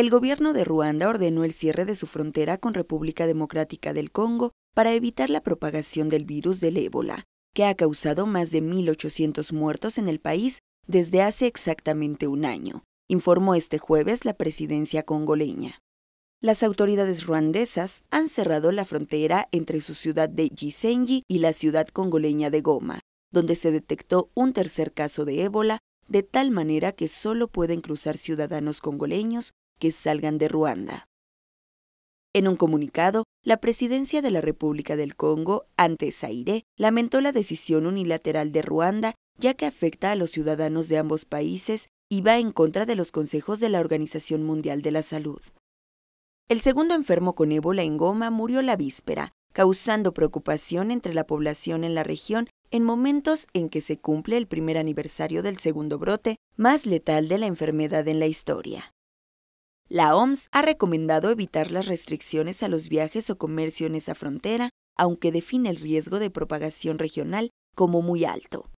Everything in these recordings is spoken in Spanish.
el gobierno de Ruanda ordenó el cierre de su frontera con República Democrática del Congo para evitar la propagación del virus del ébola, que ha causado más de 1.800 muertos en el país desde hace exactamente un año, informó este jueves la presidencia congoleña. Las autoridades ruandesas han cerrado la frontera entre su ciudad de Gisenyi y la ciudad congoleña de Goma, donde se detectó un tercer caso de ébola, de tal manera que solo pueden cruzar ciudadanos congoleños que salgan de Ruanda. En un comunicado, la Presidencia de la República del Congo, ante Zaire, lamentó la decisión unilateral de Ruanda, ya que afecta a los ciudadanos de ambos países y va en contra de los consejos de la Organización Mundial de la Salud. El segundo enfermo con ébola en Goma murió la víspera, causando preocupación entre la población en la región en momentos en que se cumple el primer aniversario del segundo brote más letal de la enfermedad en la historia. La OMS ha recomendado evitar las restricciones a los viajes o comercio en esa frontera, aunque define el riesgo de propagación regional como muy alto.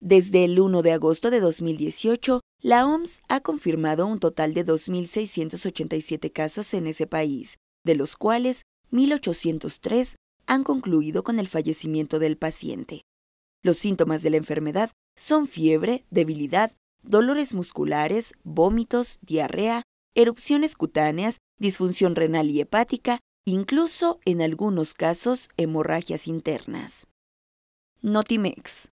Desde el 1 de agosto de 2018, la OMS ha confirmado un total de 2.687 casos en ese país, de los cuales 1.803 han concluido con el fallecimiento del paciente. Los síntomas de la enfermedad son fiebre, debilidad, dolores musculares, vómitos, diarrea, erupciones cutáneas, disfunción renal y hepática, incluso en algunos casos hemorragias internas. Notimex.